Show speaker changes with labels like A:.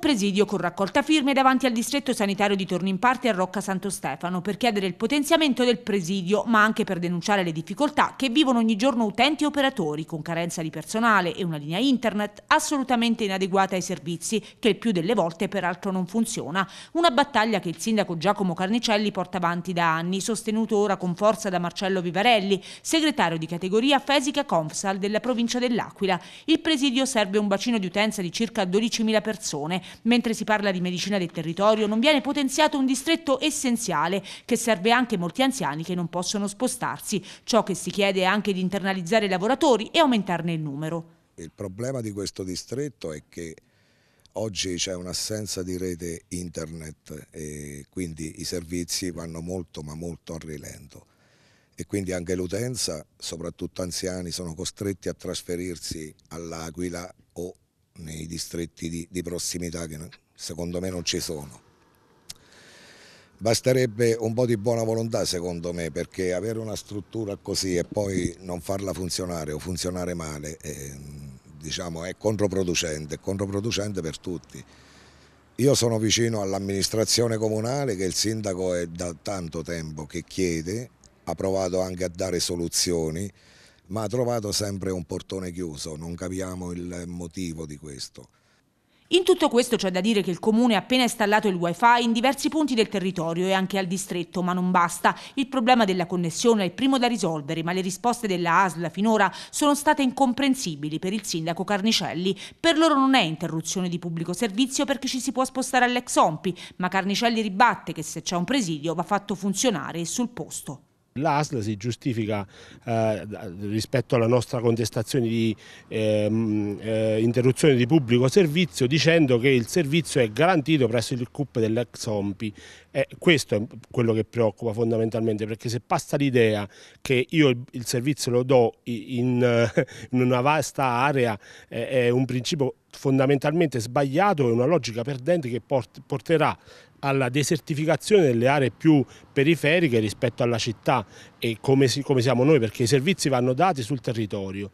A: presidio con raccolta firme davanti al distretto sanitario di in Parte a Rocca Santo Stefano per chiedere il potenziamento del presidio, ma anche per denunciare le difficoltà che vivono ogni giorno utenti e operatori con carenza di personale e una linea internet assolutamente inadeguata ai servizi, che il più delle volte peraltro non funziona. Una battaglia che il sindaco Giacomo Carnicelli porta avanti da anni, sostenuto ora con forza da Marcello Vivarelli, segretario di categoria Fesica Confsal della provincia dell'Aquila. Il presidio serve un bacino di utenza di circa 12.000 persone, Mentre si parla di medicina del territorio, non viene potenziato un distretto essenziale che serve anche molti anziani che non possono spostarsi. Ciò che si chiede è anche di internalizzare i lavoratori e aumentarne il numero.
B: Il problema di questo distretto è che oggi c'è un'assenza di rete internet e quindi i servizi vanno molto ma molto a rilento e quindi anche l'utenza, soprattutto anziani, sono costretti a trasferirsi all'Aquila o nei distretti di, di prossimità che secondo me non ci sono. Basterebbe un po' di buona volontà secondo me perché avere una struttura così e poi non farla funzionare o funzionare male eh, diciamo, è controproducente, è controproducente per tutti. Io sono vicino all'amministrazione comunale che il sindaco è da tanto tempo che chiede, ha provato anche a dare soluzioni, ma ha trovato sempre un portone chiuso, non capiamo il motivo di questo.
A: In tutto questo c'è da dire che il comune ha appena installato il wifi in diversi punti del territorio e anche al distretto, ma non basta. Il problema della connessione è il primo da risolvere, ma le risposte della ASL finora sono state incomprensibili per il sindaco Carnicelli. Per loro non è interruzione di pubblico servizio perché ci si può spostare all'ex OMPI, ma Carnicelli ribatte che se c'è un presidio va fatto funzionare sul posto.
C: L'ASL si giustifica eh, rispetto alla nostra contestazione di ehm, eh, interruzione di pubblico servizio dicendo che il servizio è garantito presso il CUP dell'ex OMPI. Eh, questo è quello che preoccupa fondamentalmente perché se passa l'idea che io il servizio lo do in, in una vasta area eh, è un principio fondamentalmente sbagliato e una logica perdente che porterà alla desertificazione delle aree più periferiche rispetto alla città e come, come siamo noi perché i servizi vanno dati sul territorio.